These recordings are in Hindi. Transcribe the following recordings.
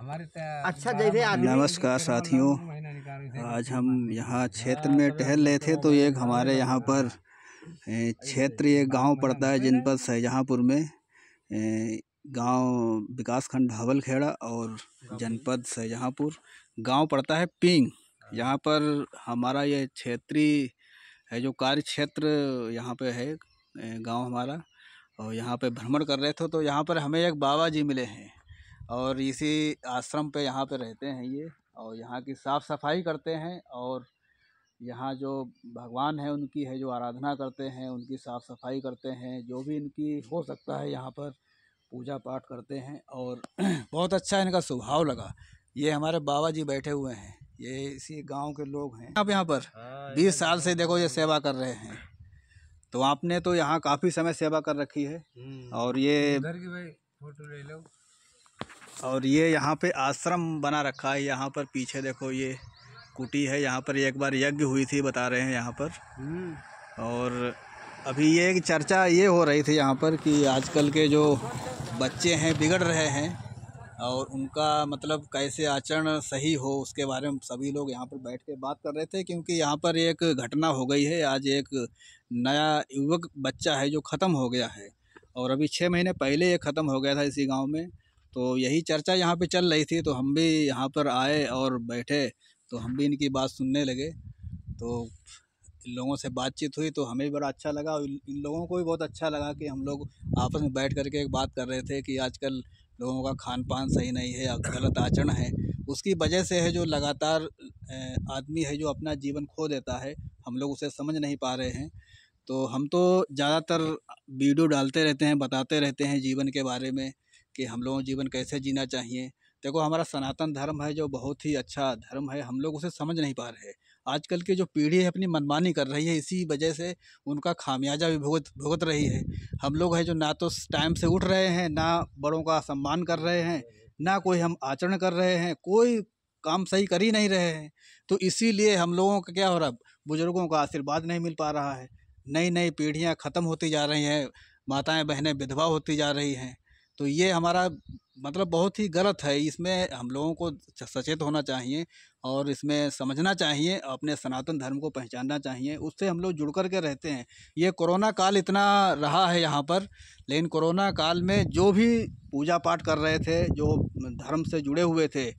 अच्छा जैसे नमस्कार साथियों आज हम यहाँ हाँ, क्षेत्र में तो टहल रहे थे तो, तो एक हमारे यहाँ पर क्षेत्र एक गांव पड़ता है जिन पर शाहजहाँपुर में गांव विकासखंड हवलखेड़ा और जनपद शाहजहाँपुर गांव पड़ता है पिंग यहाँ पर हमारा ये क्षेत्रीय है जो कार्य क्षेत्र यहाँ पे है गांव हमारा और यहाँ पे भ्रमण कर रहे थे तो यहाँ पर हमें एक बाबा जी मिले हैं और इसी आश्रम पे यहाँ पे रहते हैं ये और यहाँ की साफ़ सफाई करते हैं और यहाँ जो भगवान है उनकी है जो आराधना करते हैं उनकी साफ़ सफाई करते हैं जो भी इनकी हो सकता है यहाँ पर पूजा पाठ करते हैं और बहुत अच्छा इनका स्वभाव लगा ये हमारे बाबा जी बैठे हुए हैं ये इसी गांव के लोग हैं आप यहाँ पर हाँ, बीस तो साल से देखो ये सेवा कर रहे हैं तो आपने तो यहाँ काफ़ी समय सेवा कर रखी है हम्म, और ये फोटो ले लो और ये यहाँ पे आश्रम बना रखा है यहाँ पर पीछे देखो ये कुटी है यहाँ पर एक बार यज्ञ हुई थी बता रहे हैं यहाँ पर और अभी ये एक चर्चा ये हो रही थी यहाँ पर कि आजकल के जो बच्चे हैं बिगड़ रहे हैं और उनका मतलब कैसे आचरण सही हो उसके बारे में सभी लोग यहाँ पर बैठ के बात कर रहे थे क्योंकि यहाँ पर एक घटना हो गई है आज एक नया युवक बच्चा है जो ख़त्म हो गया है और अभी छः महीने पहले ये ख़त्म हो गया था इसी गांव में तो यही चर्चा यहाँ पे चल रही थी तो हम भी यहाँ पर आए और बैठे तो हम भी इनकी बात सुनने लगे तो इन लोगों से बातचीत हुई तो हमें भी बड़ा अच्छा लगा और इन लोगों को भी बहुत अच्छा लगा कि हम लोग आपस में बैठ करके एक बात कर रहे थे कि आजकल लोगों का खान पान सही नहीं है गलत आचरण है उसकी वजह से है जो लगातार आदमी है जो अपना जीवन खो देता है हम लोग उसे समझ नहीं पा रहे हैं तो हम तो ज़्यादातर वीडियो डालते रहते हैं बताते रहते हैं जीवन के बारे में कि हम लोगों जीवन कैसे जीना चाहिए देखो हमारा सनातन धर्म है जो बहुत ही अच्छा धर्म है हम लोग उसे समझ नहीं पा रहे आजकल की जो पीढ़ी है अपनी मनमानी कर रही है इसी वजह से उनका खामियाजा भी भुगत भुगत रही है हम लोग है जो ना तो टाइम से उठ रहे हैं ना बड़ों का सम्मान कर रहे हैं ना कोई हम आचरण कर रहे हैं कोई काम सही कर ही नहीं रहे हैं तो इसीलिए हम लोगों का क्या हो रहा बुज़ुर्गों का आशीर्वाद नहीं मिल पा रहा है नई नई पीढ़ियाँ ख़त्म होती जा रही हैं माताएं बहनें विधवा होती जा रही हैं तो ये हमारा मतलब बहुत ही गलत है इसमें हम लोगों को सचेत होना चाहिए और इसमें समझना चाहिए अपने सनातन धर्म को पहचानना चाहिए उससे हम लोग जुड़ कर के रहते हैं ये कोरोना काल इतना रहा है यहाँ पर लेकिन कोरोना काल में जो भी पूजा पाठ कर रहे थे जो धर्म से जुड़े हुए थे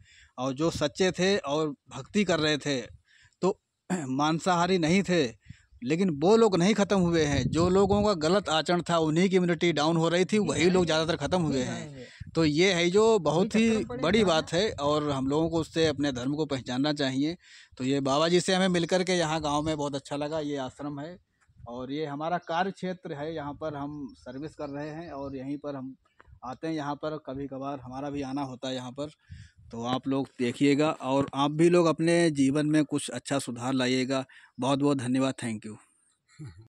और जो सच्चे थे और भक्ति कर रहे थे तो मांसाहारी नहीं थे लेकिन वो लोग नहीं ख़त्म हुए हैं जो लोगों का गलत आचरण था उन्हीं की इम्यूनिटी डाउन हो रही थी वही लोग ज़्यादातर ख़त्म हुए हैं तो ये है जो बहुत ही बड़ी बात है और हम लोगों को उससे अपने धर्म को पहचानना चाहिए तो ये बाबा जी से हमें मिल कर के यहाँ गाँव में बहुत अच्छा लगा ये आश्रम है और ये हमारा कार्य क्षेत्र है यहाँ पर हम सर्विस कर रहे हैं और यहीं पर हम आते हैं यहाँ पर कभी कभार हमारा भी आना होता है यहाँ पर तो आप लोग देखिएगा और आप भी लोग अपने जीवन में कुछ अच्छा सुधार लाइएगा बहुत बहुत धन्यवाद थैंक यू